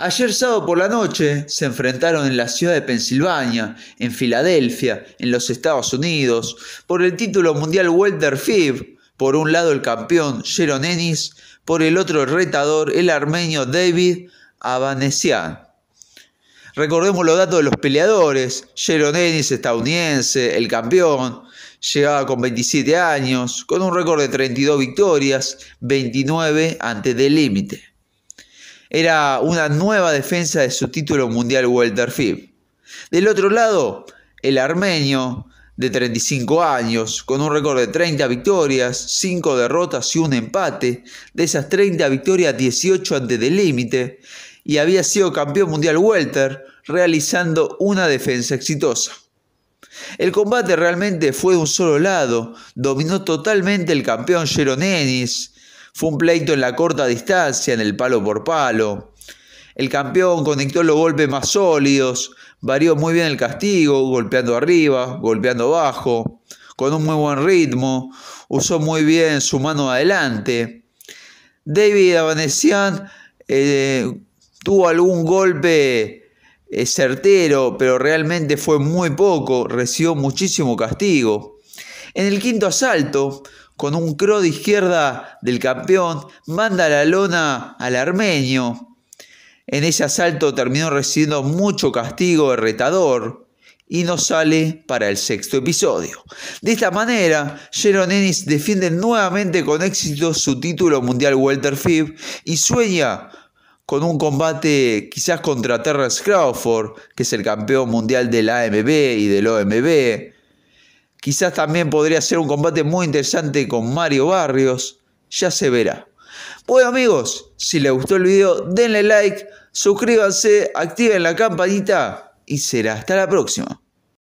Ayer sábado por la noche se enfrentaron en la ciudad de Pensilvania, en Filadelfia, en los Estados Unidos, por el título mundial Welter por un lado el campeón Sharon Ennis, por el otro el retador, el armenio David Abanesian. Recordemos los datos de los peleadores, Sharon Ennis estadounidense, el campeón, llegaba con 27 años, con un récord de 32 victorias, 29 antes del límite era una nueva defensa de su título mundial FIB. Del otro lado, el armenio, de 35 años, con un récord de 30 victorias, 5 derrotas y un empate. De esas 30 victorias, 18 antes del límite. Y había sido campeón mundial welter, realizando una defensa exitosa. El combate realmente fue de un solo lado, dominó totalmente el campeón Ennis, fue un pleito en la corta distancia, en el palo por palo. El campeón conectó los golpes más sólidos, varió muy bien el castigo, golpeando arriba, golpeando abajo, con un muy buen ritmo, usó muy bien su mano adelante. David Avanesian eh, tuvo algún golpe eh, certero, pero realmente fue muy poco, recibió muchísimo castigo. En el quinto asalto, con un cro de izquierda del campeón, manda la lona al armenio. En ese asalto terminó recibiendo mucho castigo de retador y no sale para el sexto episodio. De esta manera, Jeroen Ennis defiende nuevamente con éxito su título mundial Walter FIB y sueña con un combate quizás contra Terrence Crawford, que es el campeón mundial del AMB y del OMB Quizás también podría ser un combate muy interesante con Mario Barrios. Ya se verá. Bueno amigos, si les gustó el video, denle like, suscríbanse, activen la campanita y será hasta la próxima.